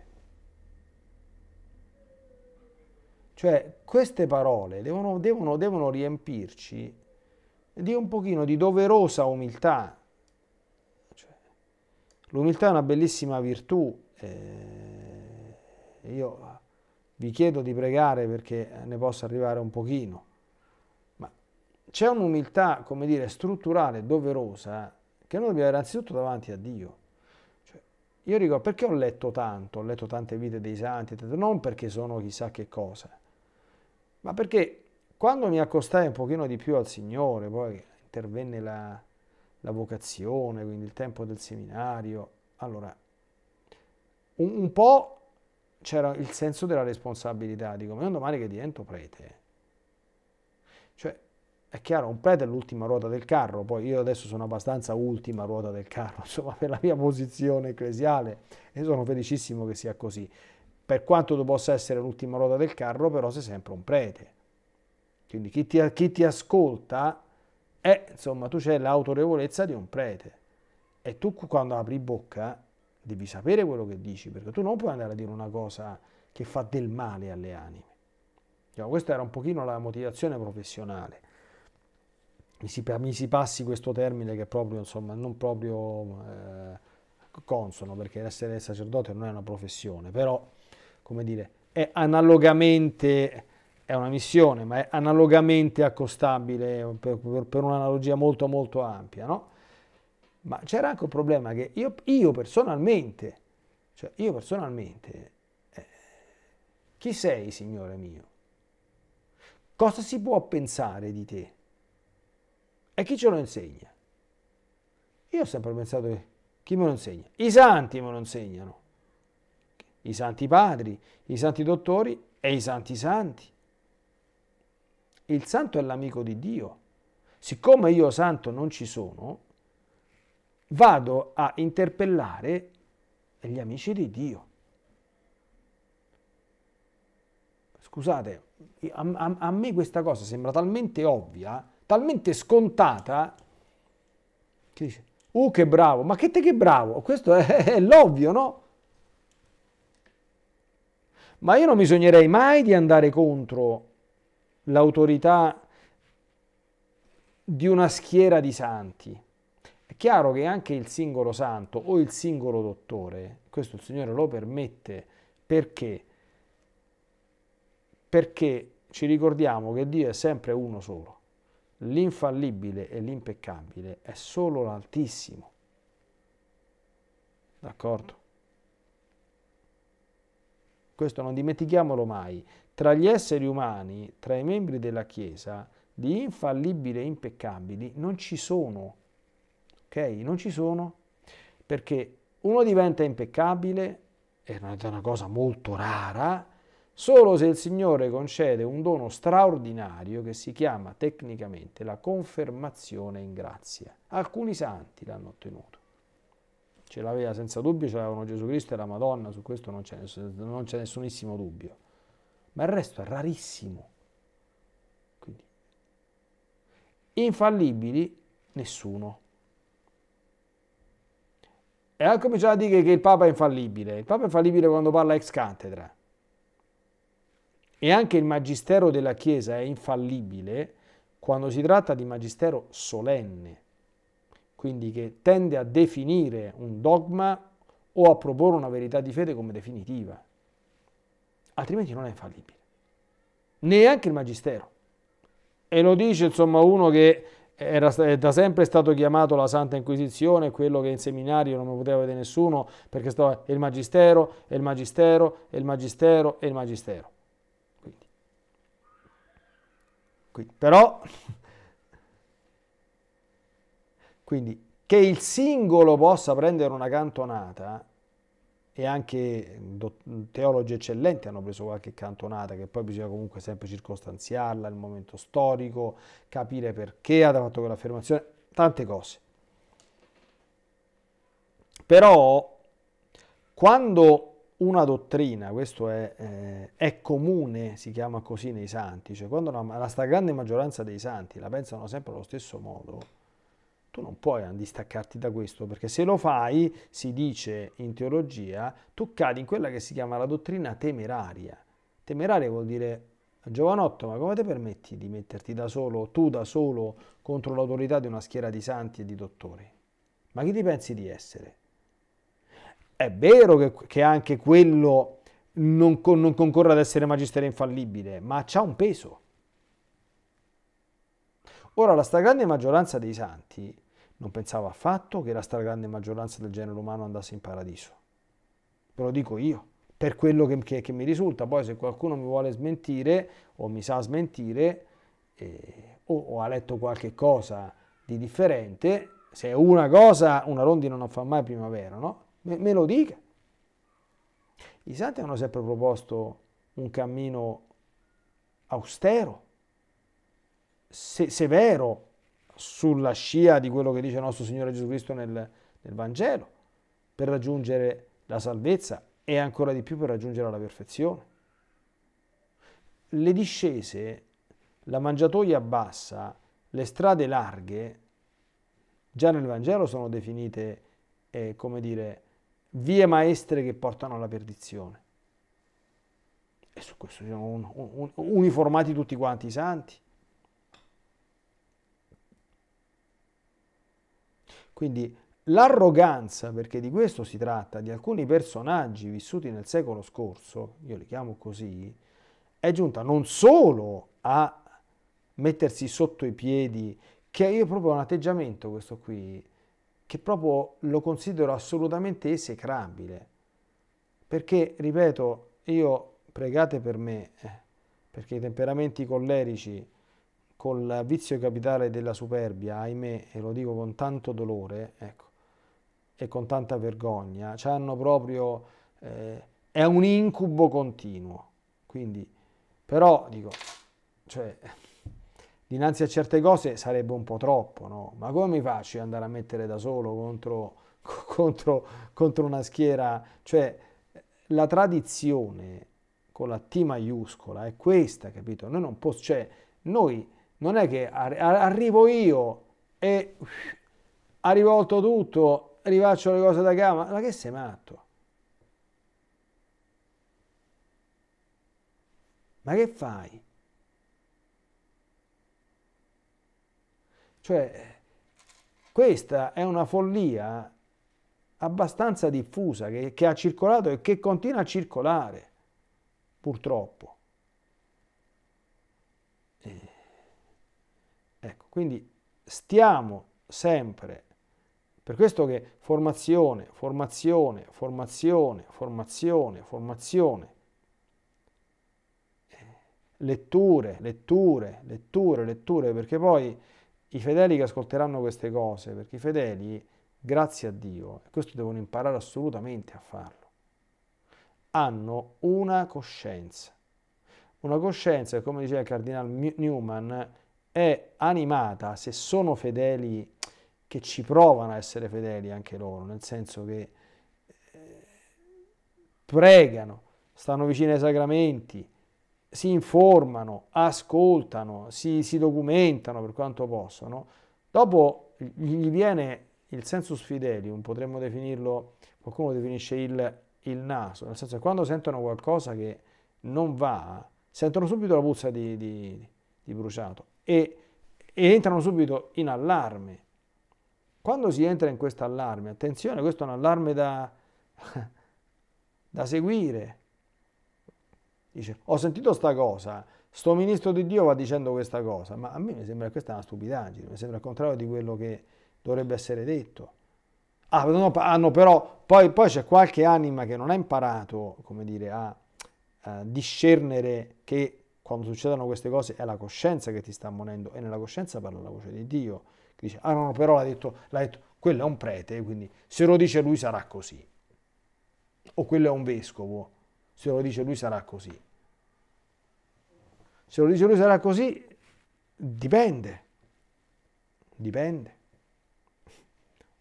Speaker 1: Cioè, queste parole devono, devono, devono riempirci di un pochino di doverosa umiltà. Cioè, l'umiltà è una bellissima virtù. Eh, io vi chiedo di pregare perché ne possa arrivare un pochino. Ma c'è un'umiltà, come dire, strutturale, doverosa, che noi dobbiamo avere innanzitutto davanti a Dio. Io dico perché ho letto tanto, ho letto tante vite dei santi, non perché sono chissà che cosa, ma perché quando mi accostai un pochino di più al Signore, poi intervenne la, la vocazione, quindi il tempo del seminario, allora un, un po' c'era il senso della responsabilità, dico, ma è domani che divento prete. Cioè, è chiaro, un prete è l'ultima ruota del carro, poi io adesso sono abbastanza ultima ruota del carro, insomma, per la mia posizione ecclesiale e sono felicissimo che sia così. Per quanto tu possa essere l'ultima ruota del carro, però sei sempre un prete. Quindi chi ti, chi ti ascolta, è, eh, insomma, tu c'hai l'autorevolezza di un prete. E tu quando apri bocca devi sapere quello che dici, perché tu non puoi andare a dire una cosa che fa del male alle anime. Cioè, questa era un pochino la motivazione professionale mi si, mi si passi questo termine che è proprio, insomma, non proprio eh, consono, perché essere sacerdote non è una professione, però, come dire, è analogamente, è una missione, ma è analogamente accostabile per, per, per un'analogia molto molto ampia, no? Ma c'era anche un problema che io, io personalmente, cioè io personalmente, eh, chi sei, Signore mio? Cosa si può pensare di te? E chi ce lo insegna? Io ho sempre pensato che chi me lo insegna? I santi me lo insegnano. I santi padri, i santi dottori e i santi santi. Il santo è l'amico di Dio. Siccome io santo non ci sono, vado a interpellare gli amici di Dio. Scusate, a, a, a me questa cosa sembra talmente ovvia talmente scontata che dice, uh che bravo, ma che te che bravo, questo è, è l'ovvio, no? Ma io non mi sognerei mai di andare contro l'autorità di una schiera di santi. È chiaro che anche il singolo santo o il singolo dottore, questo il Signore lo permette, perché? Perché ci ricordiamo che Dio è sempre uno solo l'infallibile e l'impeccabile è solo l'Altissimo. D'accordo? Questo non dimentichiamolo mai. Tra gli esseri umani, tra i membri della Chiesa, di infallibili e impeccabili non ci sono. Ok? Non ci sono perché uno diventa impeccabile, è una cosa molto rara, Solo se il Signore concede un dono straordinario che si chiama tecnicamente la confermazione in grazia. Alcuni santi l'hanno ottenuto. Ce l'aveva senza dubbio, ce l'avevano Gesù Cristo e la Madonna, su questo non c'è, non c'è nessunissimo dubbio. Ma il resto è rarissimo. Quindi, infallibili, nessuno. E ha cominciato a dire che il Papa è infallibile. Il Papa è infallibile quando parla ex cattedra e anche il magistero della Chiesa è infallibile quando si tratta di magistero solenne, quindi che tende a definire un dogma o a proporre una verità di fede come definitiva, altrimenti non è infallibile. Neanche il magistero. E lo dice insomma uno che era è da sempre stato chiamato la Santa Inquisizione, quello che in seminario non poteva vedere nessuno, perché stava il magistero, il magistero, il magistero, il magistero. Quindi, però, quindi che il singolo possa prendere una cantonata, e anche teologi eccellenti hanno preso qualche cantonata, che poi bisogna comunque sempre circostanziarla, il momento storico, capire perché ha fatto quell'affermazione, tante cose. Però, quando una dottrina, questo è, eh, è, comune, si chiama così nei santi, cioè quando una, la stragrande maggioranza dei santi la pensano sempre allo stesso modo, tu non puoi distaccarti da questo, perché se lo fai, si dice in teologia, tu cadi in quella che si chiama la dottrina temeraria. Temeraria vuol dire, giovanotto, ma come ti permetti di metterti da solo, tu da solo, contro l'autorità di una schiera di santi e di dottori? Ma chi ti pensi di essere? È vero che, che anche quello non, non, concorre ad essere magistero infallibile, ma c'ha un peso. Ora, la stragrande maggioranza dei santi non pensava affatto che la stragrande maggioranza del genere umano andasse in paradiso. Ve lo dico io, per quello che, che, che mi risulta. Poi se qualcuno mi vuole smentire o mi sa smentire eh, o, o ha letto qualche cosa di differente, se è una cosa, una rondine non fa mai primavera, no? me, me lo dica. I santi hanno sempre proposto un cammino austero, se, severo, sulla scia di quello che dice il nostro Signore Gesù Cristo nel, nel Vangelo, per raggiungere la salvezza e ancora di più per raggiungere la perfezione. Le discese, la mangiatoia bassa, le strade larghe, già nel Vangelo sono definite, eh, come dire, vie maestre che portano alla perdizione. E su questo siamo un, un, uniformati tutti quanti i santi. Quindi l'arroganza, perché di questo si tratta, di alcuni personaggi vissuti nel secolo scorso, io li chiamo così, è giunta non solo a mettersi sotto i piedi, che io proprio un atteggiamento questo qui, che proprio lo considero assolutamente esecrabile. Perché, ripeto, io pregate per me, eh, perché i temperamenti collerici col vizio capitale della superbia, ahimè, e lo dico con tanto dolore, ecco, e con tanta vergogna, ci hanno proprio eh, è un incubo continuo. Quindi però dico, cioè dinanzi a certe cose sarebbe un po' troppo, no? Ma come mi faccio ad andare a mettere da solo contro, contro, contro una schiera? Cioè, la tradizione con la T maiuscola è questa, capito? Noi non possiamo, cioè, noi non è che arrivo io e uff, ha rivolto tutto, rifaccio le cose da camera, ma che sei matto? Ma che fai? Cioè, questa è una follia abbastanza diffusa che, che ha circolato e che continua a circolare, purtroppo. Eh, ecco, quindi stiamo sempre per questo che formazione, formazione, formazione, formazione, formazione, eh, letture, letture, letture, letture, perché poi i fedeli che ascolteranno queste cose, perché i fedeli, grazie a Dio, e questo devono imparare assolutamente a farlo, hanno una coscienza. Una coscienza che, come diceva il cardinale Newman, è animata se sono fedeli che ci provano a essere fedeli anche loro, nel senso che eh, pregano, stanno vicino ai sacramenti, si informano, ascoltano, si, si documentano per quanto possono, dopo gli viene il sensus fidelium, potremmo definirlo, qualcuno definisce il, il naso, nel senso che quando sentono qualcosa che non va, sentono subito la puzza di, di, di bruciato e, e, entrano subito in allarme. Quando si entra in questo allarme, attenzione, questo è un allarme da, da seguire, Dice, ho sentito sta cosa, sto ministro di Dio va dicendo questa cosa, ma a me mi sembra che questa è una stupidaggine, mi sembra il contrario di quello che dovrebbe essere detto. Ah, no, hanno ah, però, poi, poi c'è qualche anima che non ha imparato, come dire, a, a discernere che quando succedono queste cose è la coscienza che ti sta ammonendo e nella coscienza parla la voce di Dio, che dice, ah no, però l'ha detto, l'ha detto, quello è un prete, quindi se lo dice lui sarà così. O quello è un vescovo, se lo dice lui sarà così. Se lo dice lui sarà così, dipende. Dipende.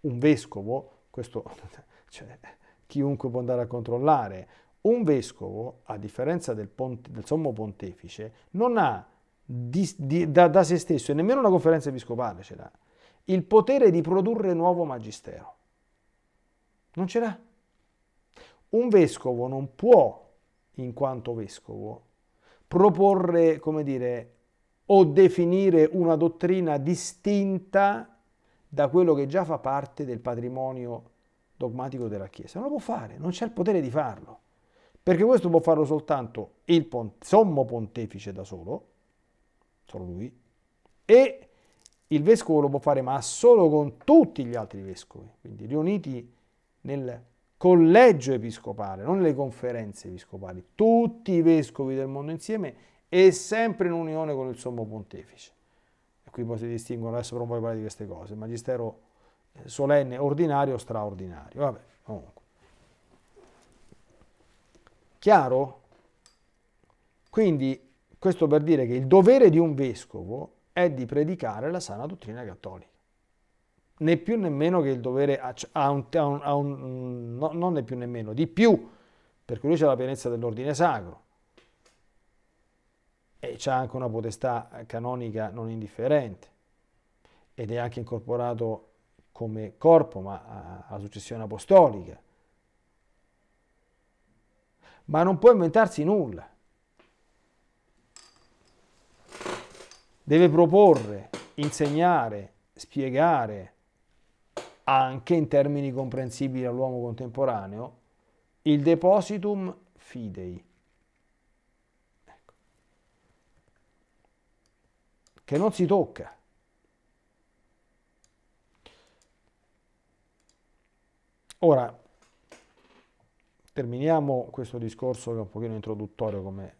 Speaker 1: Un vescovo, questo cioè, chiunque può andare a controllare, un vescovo, a differenza del, ponte, del sommo pontefice, non ha di, di, da, da, se stesso, e nemmeno una conferenza episcopale ce l'ha, il potere di produrre nuovo magistero. Non ce l'ha. Un vescovo non può in quanto vescovo, proporre, come dire, o definire una dottrina distinta da quello che già fa parte del patrimonio dogmatico della Chiesa. Non lo può fare, non c'è il potere di farlo, perché questo può farlo soltanto il pon sommo pontefice da solo, solo lui, e il vescovo lo può fare ma solo con tutti gli altri vescovi, quindi riuniti nel collegio episcopale, non le conferenze episcopali, tutti i vescovi del mondo insieme e sempre in unione con il sommo pontefice. E qui poi si distinguono, adesso però poi parlare di queste cose, magistero eh, solenne, ordinario, straordinario. Vabbè, comunque. Chiaro? Quindi questo per dire che il dovere di un vescovo è di predicare la sana dottrina cattolica né più nemmeno che il dovere a, a un, a un, a un no, non né più nemmeno, di più, perché lui c'è la pienezza dell'ordine sacro e c'è anche una potestà canonica non indifferente ed è anche incorporato come corpo, ma alla successione apostolica. Ma non può inventarsi nulla. Deve proporre, insegnare, spiegare, anche in termini comprensibili all'uomo contemporaneo, il depositum fidei. Ecco. Che non si tocca. Ora, terminiamo questo discorso che è un pochino introduttorio come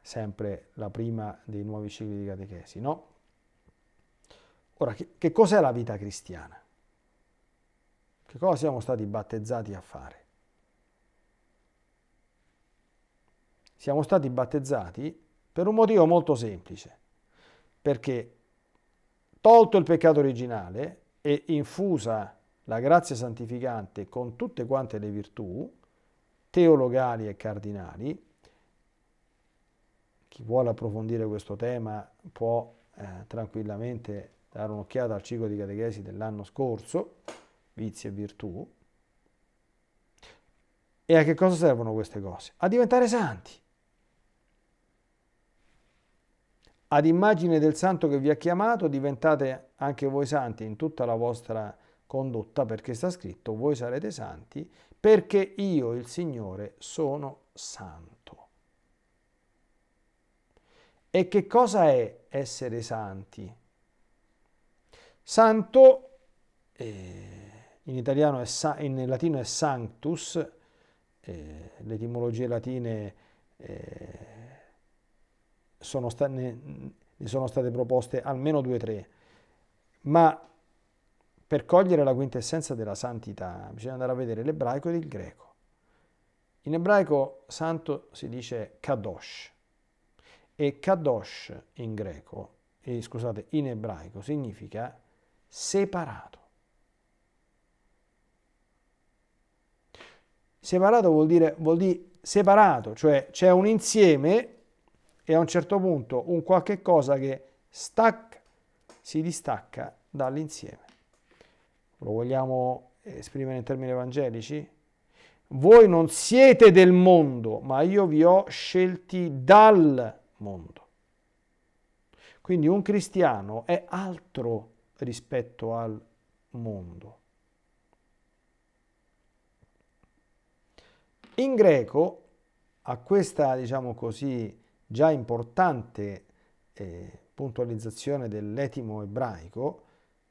Speaker 1: sempre la prima dei nuovi cicli di catechesi, no? Ora, che, che cos'è la vita cristiana? Che cosa siamo stati battezzati a fare? Siamo stati battezzati per un motivo molto semplice, perché tolto il peccato originale e infusa la grazia santificante con tutte quante le virtù, teologali e cardinali, chi vuole approfondire questo tema può eh, tranquillamente dare un'occhiata al ciclo di catechesi dell'anno scorso, vizi e virtù. E a che cosa servono queste cose? A diventare santi. Ad immagine del santo che vi ha chiamato, diventate anche voi santi in tutta la vostra condotta, perché sta scritto, voi sarete santi, perché io, il Signore, sono santo. E che cosa è essere santi? Santo... Eh, in italiano è, in latino è sanctus, eh, le etimologie latine eh, sono ne, ne sono state proposte almeno due o tre, ma per cogliere la quintessenza della santità bisogna andare a vedere l'ebraico ed il greco. In ebraico santo si dice kadosh e kadosh in greco, eh, scusate, in ebraico significa separato. Separato vuol dire, vuol dire separato, cioè c'è un insieme e a un certo punto un qualche cosa che stacca, si distacca dall'insieme. Lo vogliamo esprimere in termini evangelici? Voi non siete del mondo, ma io vi ho scelti dal mondo. Quindi un cristiano è altro rispetto al mondo. In greco, a questa, diciamo così, già importante eh, puntualizzazione dell'etimo ebraico,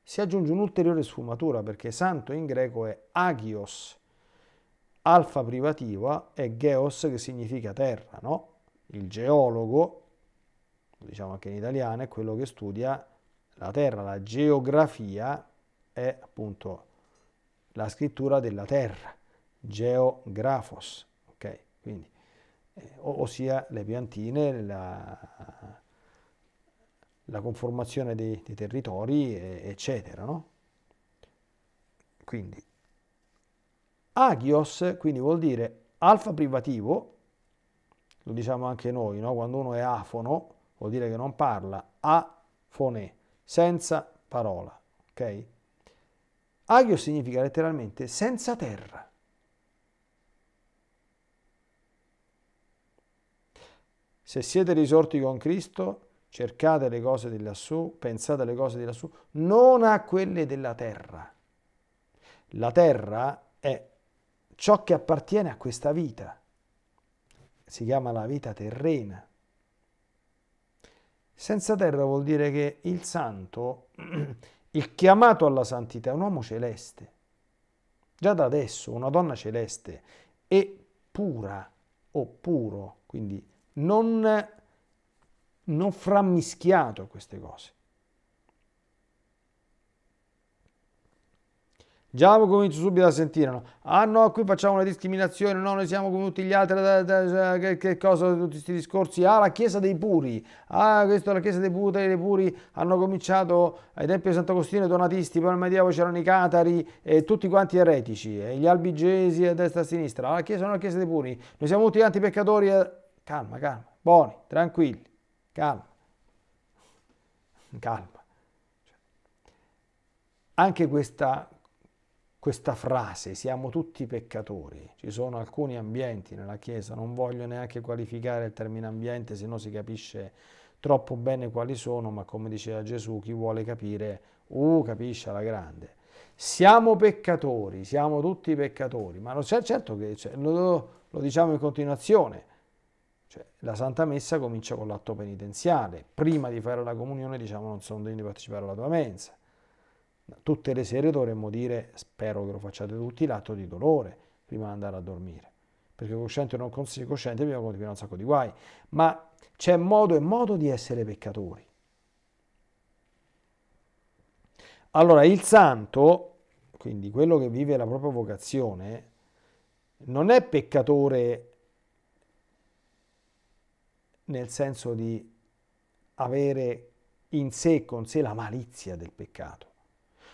Speaker 1: si aggiunge un'ulteriore sfumatura perché santo in greco è agios, alfa privativa e geos che significa terra, no? Il geologo, diciamo anche in italiano, è quello che studia la terra, la geografia è appunto la scrittura della terra geografos, ok? Quindi, eh, ossia le piantine, la, la conformazione dei, dei territori, eccetera, no? Quindi, agios, quindi vuol dire alfa privativo, lo diciamo anche noi, no? quando uno è afono vuol dire che non parla, afone, senza parola, ok? Agios significa letteralmente senza terra. Se siete risorti con Cristo, cercate le cose di lassù, pensate alle cose di lassù, non a quelle della terra. La terra è ciò che appartiene a questa vita. Si chiama la vita terrena. Senza terra vuol dire che il santo, il chiamato alla santità, è un uomo celeste. Già da adesso una donna celeste e pura o puro, quindi non, non frammischiato queste cose. Già comincio subito a sentirono. Ah no, qui facciamo una discriminazione, no, noi siamo come tutti gli altri, da, da, da, che, che, cosa, tutti questi discorsi. Ah, la Chiesa dei Puri, ah, questa è la Chiesa dei Puri, dei Puri hanno cominciato ai tempi di Sant'Agostino i Donatisti, poi nel Medioevo c'erano i Catari e tutti quanti eretici, e gli Albigesi a destra e a sinistra. Ah, la Chiesa non è la Chiesa dei Puri, noi siamo tutti tanti peccatori. Eh calma, calma, buoni, tranquilli, calma, calma. Cioè, anche questa, questa frase, siamo tutti peccatori, ci sono alcuni ambienti nella Chiesa, non voglio neanche qualificare il termine ambiente, se no si capisce troppo bene quali sono, ma come diceva Gesù, chi vuole capire, uh, capisce alla grande. Siamo peccatori, siamo tutti peccatori, ma lo, certo che cioè, lo, lo diciamo in continuazione, cioè, la Santa Messa comincia con l'atto penitenziale. Prima di fare la comunione diciamo non sono degno di partecipare alla tua mensa. Tutte le sere dovremmo dire, spero che lo facciate tutti, l'atto di dolore prima di andare a dormire. Perché cosciente o non cosciente abbiamo continuato un sacco di guai. Ma c'è modo e modo di essere peccatori. Allora, il santo, quindi quello che vive la propria vocazione, non è peccatore nel senso di avere in sé con sé la malizia del peccato.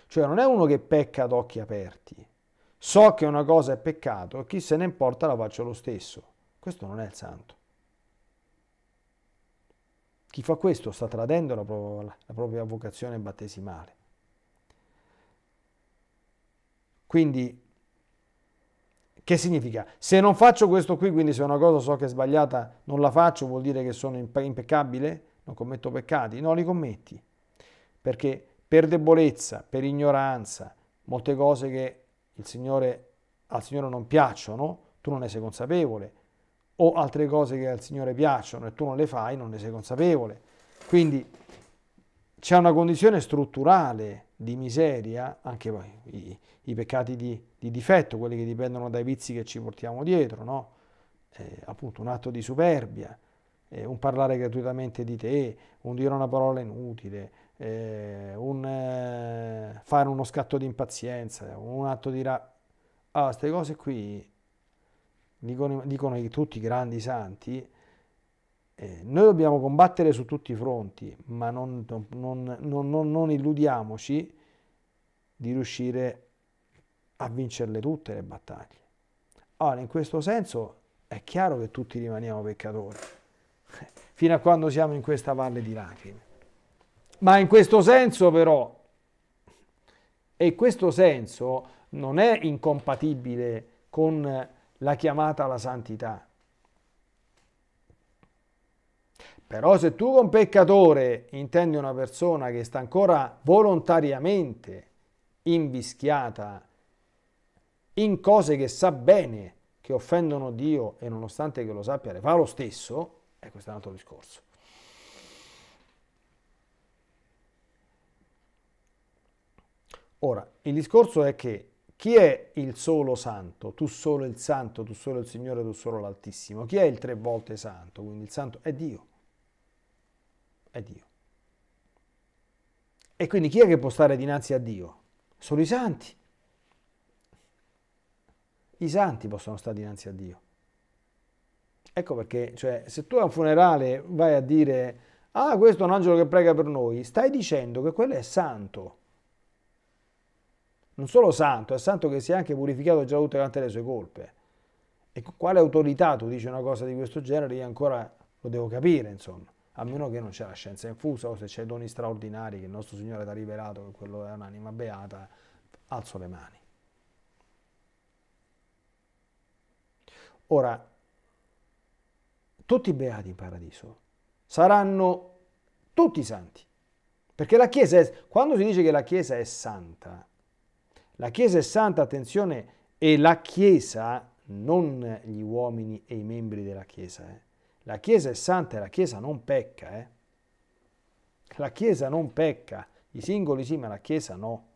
Speaker 1: Cioè non è uno che pecca ad occhi aperti. So che una cosa è peccato, chi se ne importa la faccio lo stesso. Questo non è il santo. Chi fa questo sta tradendo la, pro- la propria vocazione battesimale. Quindi che significa? Se non faccio questo qui, quindi se una cosa so che è sbagliata, non la faccio, vuol dire che sono impeccabile? Non commetto peccati? No, li commetti. Perché per debolezza, per ignoranza, molte cose che Signore, al Signore non piacciono, tu non ne sei consapevole, o altre cose che al Signore piacciono e tu non le fai, non ne sei consapevole. Quindi c'è una condizione strutturale di miseria, anche i, i peccati di, di, difetto, quelli che dipendono dai vizi che ci portiamo dietro, no? eh, appunto un atto di superbia, eh, un parlare gratuitamente di te, un dire una parola inutile, eh, un eh, fare uno scatto di impazienza, un atto di... Ra- ah, queste cose qui dicono, dicono tutti i grandi santi, eh, noi dobbiamo combattere su tutti i fronti, ma non, non, non, non illudiamoci di riuscire a vincerle tutte le battaglie. Allora, in questo senso è chiaro che tutti rimaniamo peccatori, fino a quando siamo in questa valle di lacrime. Ma in questo senso però, e questo senso non è incompatibile con la chiamata alla santità, Però se tu con peccatore intendi una persona che sta ancora volontariamente invischiata in cose che sa bene che offendono Dio e nonostante che lo sappia le fa lo stesso, e eh, questo è un altro discorso. Ora, il discorso è che chi è il solo santo? Tu solo il santo, tu solo il Signore, tu solo l'Altissimo. Chi è il tre volte santo? Quindi il santo è Dio è Dio. E quindi chi è che può stare dinanzi a Dio? Solo i santi. I santi possono stare dinanzi a Dio. Ecco perché, cioè, se tu a un funerale vai a dire, ah, questo è un angelo che prega per noi, stai dicendo che quello è santo. Non solo santo, è santo che si è anche purificato già tutte quante le sue colpe. E quale autorità tu dici una cosa di questo genere? Io ancora lo devo capire, insomma a meno che non c'è la scienza infusa o se c'è i doni straordinari che il nostro Signore ti ha rivelato che quello è un'anima beata, alzo le mani. Ora, tutti i beati in paradiso saranno tutti santi, perché la Chiesa è, quando si dice che la Chiesa è santa, la Chiesa è santa, attenzione, e la Chiesa, non gli uomini e i membri della Chiesa, eh, la Chiesa è santa e la Chiesa non pecca, eh? La Chiesa non pecca, i singoli sì, ma la Chiesa no.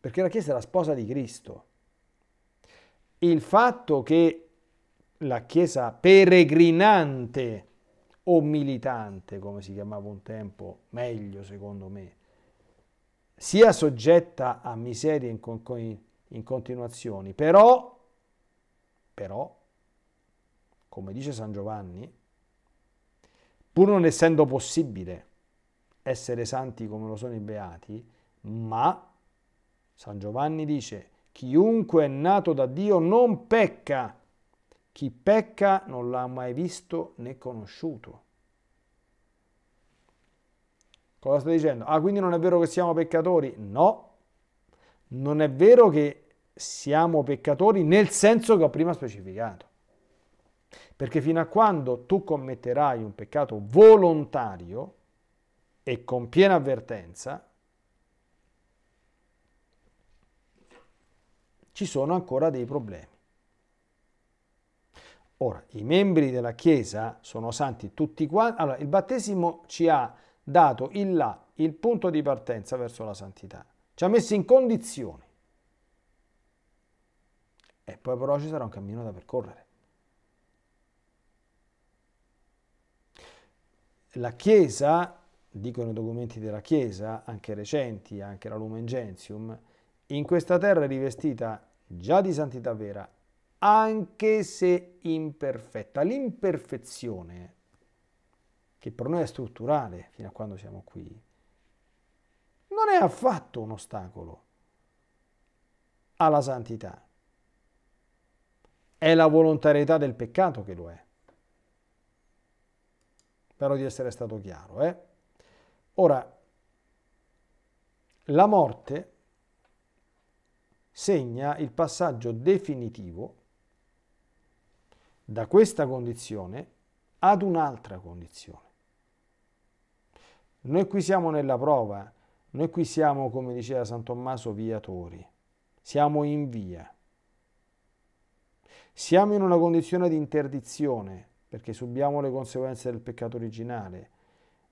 Speaker 1: Perché la Chiesa è la sposa di Cristo. Il fatto che la Chiesa peregrinante o militante, come si chiamava un tempo, meglio secondo me, sia soggetta a miserie in, in, in continuazione, però però, come dice San Giovanni, pur non essendo possibile essere santi come lo sono i beati, ma San Giovanni dice, chiunque è nato da Dio non pecca, chi pecca non l'ha mai visto né conosciuto. Cosa sta dicendo? Ah, quindi non è vero che siamo peccatori? No, non è vero che siamo peccatori nel senso che ho prima specificato. Perché fino a quando tu commetterai un peccato volontario e con piena avvertenza, ci sono ancora dei problemi. Ora, i membri della Chiesa sono santi tutti quanti. Allora, il battesimo ci ha dato il là, il punto di partenza verso la santità. Ci ha messo in condizione e poi però ci sarà un cammino da percorrere. La Chiesa, dicono i documenti della Chiesa, anche recenti, anche la Lumen Gentium, in questa terra è rivestita già di santità vera, anche se imperfetta. L'imperfezione, che per noi è strutturale fino a quando siamo qui, non è affatto un ostacolo alla santità. È la volontarietà del peccato che lo è. Spero di essere stato chiaro. Eh? Ora, la morte segna il passaggio definitivo da questa condizione ad un'altra condizione. Noi qui siamo nella prova, noi qui siamo, come diceva San Tommaso, viatori, siamo in via. Siamo in una condizione di interdizione perché subiamo le conseguenze del peccato originale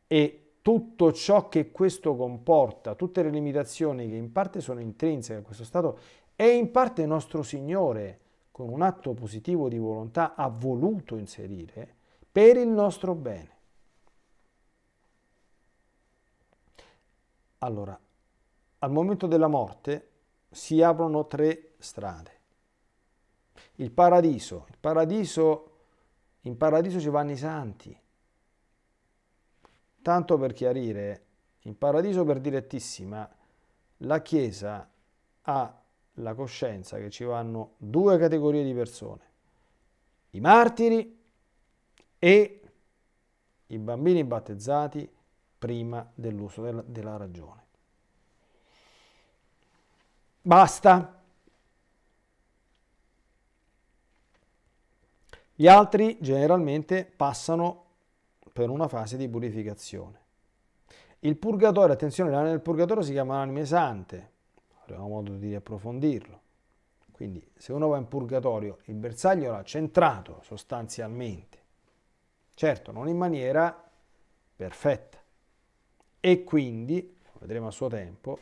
Speaker 1: e tutto ciò che questo comporta, tutte le limitazioni che in parte sono intrinseche a questo stato e in parte nostro Signore con un atto positivo di volontà ha voluto inserire per il nostro bene. Allora, al momento della morte si aprono tre strade il paradiso, il paradiso, in paradiso ci vanno i santi. Tanto per chiarire, in paradiso per direttissima, la Chiesa ha la coscienza che ci vanno due categorie di persone, i martiri e i bambini battezzati prima dell'uso della, della ragione. Basta! Gli altri generalmente passano per una fase di purificazione. Il purgatorio, attenzione, l'anima del purgatorio si chiama l'anima sante, avremo modo di approfondirlo. Quindi se uno va in purgatorio, il bersaglio l'ha centrato sostanzialmente. Certo, non in maniera perfetta. E quindi, lo vedremo a suo tempo,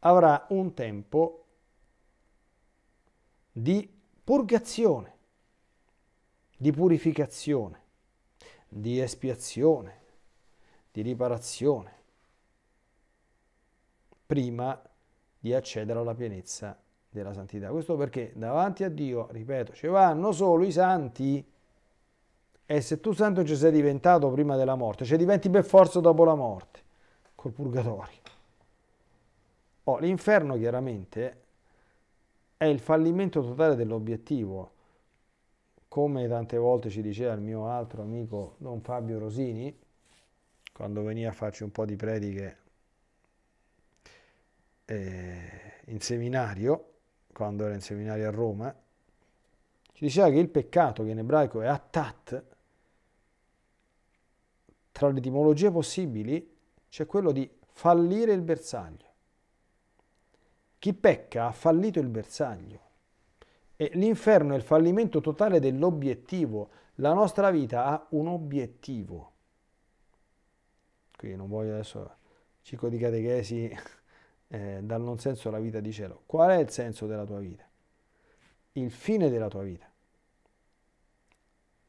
Speaker 1: avrà un tempo di purgazione di purificazione, di espiazione, di riparazione, prima di accedere alla pienezza della santità. Questo perché davanti a Dio, ripeto, ci vanno solo i santi. E se tu santo ci sei diventato prima della morte, ci cioè diventi per forza dopo la morte, col purgatorio. Oh, l'inferno chiaramente è il fallimento totale dell'obiettivo come tante volte ci diceva il mio altro amico Don Fabio Rosini, quando veniva a farci un po' di prediche eh, in seminario, quando era in seminario a Roma, ci diceva che il peccato, che in ebraico è attat, tra le etimologie possibili c'è quello di fallire il bersaglio. Chi pecca ha fallito il bersaglio l'inferno è il fallimento totale dell'obiettivo. La nostra vita ha un obiettivo. Qui non voglio adesso ciclo di catechesi eh, dal non senso alla vita di cielo. Qual è il senso della tua vita? Il fine della tua vita.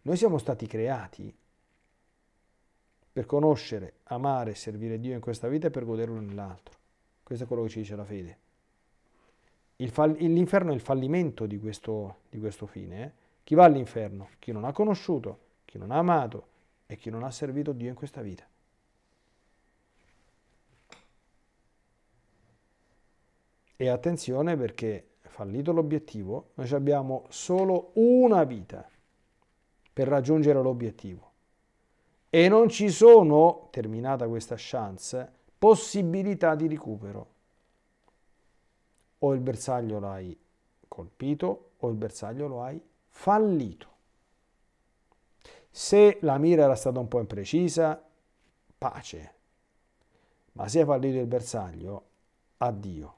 Speaker 1: Noi siamo stati creati per conoscere, amare e servire Dio in questa vita e per goderlo nell'altro. Questo è quello che ci dice la fede l'inferno è il fallimento di questo, di questo fine. Eh? Chi va all'inferno? Chi non ha conosciuto, chi non ha amato e chi non ha servito Dio in questa vita. E attenzione perché fallito l'obiettivo, noi abbiamo solo una vita per raggiungere l'obiettivo. E non ci sono, terminata questa chance, possibilità di recupero o il bersaglio lo hai colpito o il bersaglio lo hai fallito. Se la mira era stata un po' imprecisa, pace. Ma se hai fallito il bersaglio, addio.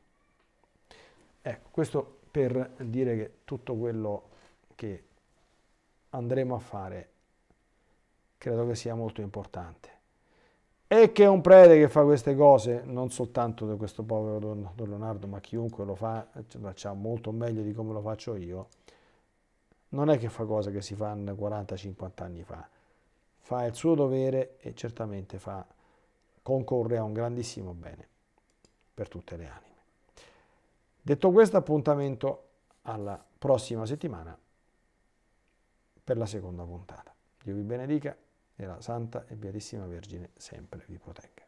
Speaker 1: Ecco, questo per dire che tutto quello che andremo a fare credo che sia molto importante e che un prete che fa queste cose, non soltanto questo povero Don, Don Leonardo, ma chiunque lo fa, lo faccia molto meglio di come lo faccio io, non è che fa cose che si fanno 40-50 anni fa, fa il suo dovere e certamente fa, concorre a un grandissimo bene per tutte le anime. Detto questo, appuntamento alla prossima settimana per la seconda puntata. Dio vi benedica e la Santa e Beatissima Vergine sempre vi protegga.